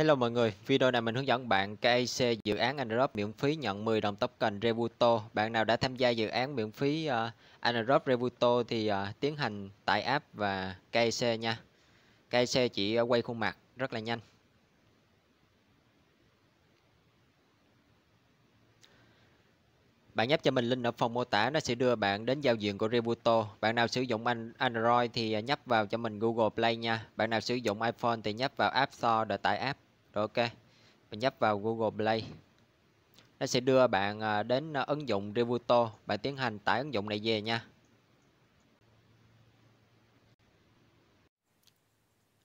Hello mọi người, video này mình hướng dẫn bạn KIC dự án Anaerob miễn phí nhận 10 đồng token Revuto. Bạn nào đã tham gia dự án miễn phí uh, Anaerob Revuto thì uh, tiến hành tải app và KIC nha. KIC chỉ uh, quay khuôn mặt rất là nhanh. Bạn nhấp cho mình link ở phần mô tả nó sẽ đưa bạn đến giao diện của revuto Bạn nào sử dụng Android thì nhấp vào cho mình Google Play nha. Bạn nào sử dụng iPhone thì nhấp vào App Store để tải app. Rồi ok, mình nhấp vào Google Play. Nó sẽ đưa bạn à, đến à, ứng dụng Revuto. Bạn tiến hành tải ứng dụng này về nha.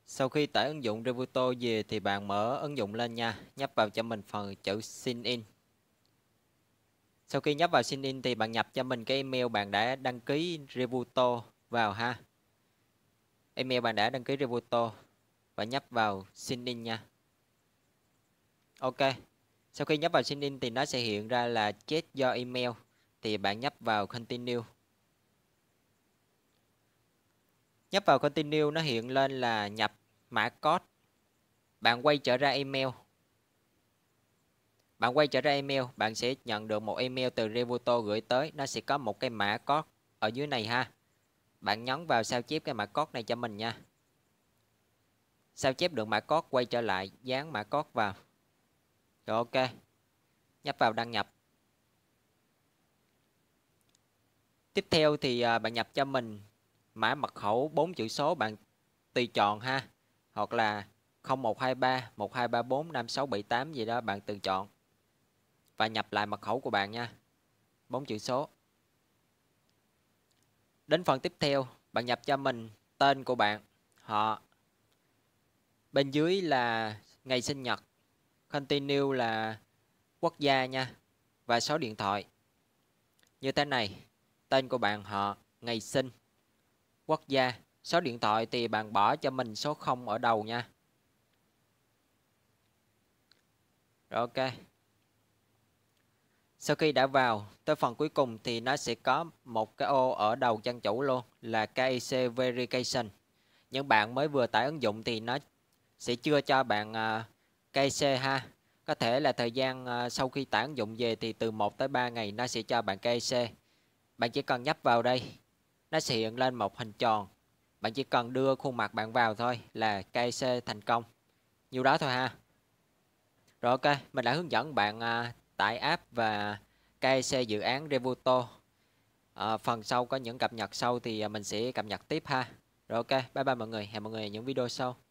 Sau khi tải ứng dụng Revuto về thì bạn mở ứng dụng lên nha. Nhấp vào cho mình phần chữ Sign In. Sau khi nhấp vào Sign In thì bạn nhập cho mình cái email bạn đã đăng ký Revuto vào ha. Email bạn đã đăng ký Revuto và nhấp vào Sign In nha. Ok. Sau khi nhấp vào sign in thì nó sẽ hiện ra là chết do email thì bạn nhấp vào continue. Nhấp vào continue nó hiện lên là nhập mã code. Bạn quay trở ra email. Bạn quay trở ra email, bạn sẽ nhận được một email từ Revuto gửi tới, nó sẽ có một cái mã code ở dưới này ha. Bạn nhấn vào sao chép cái mã code này cho mình nha. Sao chép được mã code quay trở lại, dán mã code vào. Rồi ok. Nhấp vào đăng nhập. Tiếp theo thì à, bạn nhập cho mình mã mật khẩu 4 chữ số bạn tùy chọn ha. Hoặc là 0123 1234 5678 gì đó bạn tự chọn. Và nhập lại mật khẩu của bạn nha. 4 chữ số. Đến phần tiếp theo, bạn nhập cho mình tên của bạn, họ. Bên dưới là ngày sinh nhật Continue là quốc gia nha và số điện thoại. Như thế này, tên của bạn họ, ngày sinh, quốc gia, số điện thoại thì bạn bỏ cho mình số 0 ở đầu nha. Rồi ok. Sau khi đã vào tới phần cuối cùng thì nó sẽ có một cái ô ở đầu trang chủ luôn là KIC Verification. Những bạn mới vừa tải ứng dụng thì nó sẽ chưa cho bạn uh, KC ha có thể là thời gian ờ, sau khi tản dụng về thì từ 1 tới 3 ngày nó sẽ cho bạn KC bạn chỉ cần nhấp vào đây nó sẽ hiện lên một hình tròn bạn chỉ cần đưa khuôn mặt bạn vào thôi là KC thành công nhiều đó thôi ha rồi ok mình đã hướng dẫn bạn ờ, tải app và KC dự án Revuto à, phần sau có những cập nhật sau thì mình sẽ cập nhật tiếp ha rồi ok bye bye mọi người hẹn mọi người ở những video sau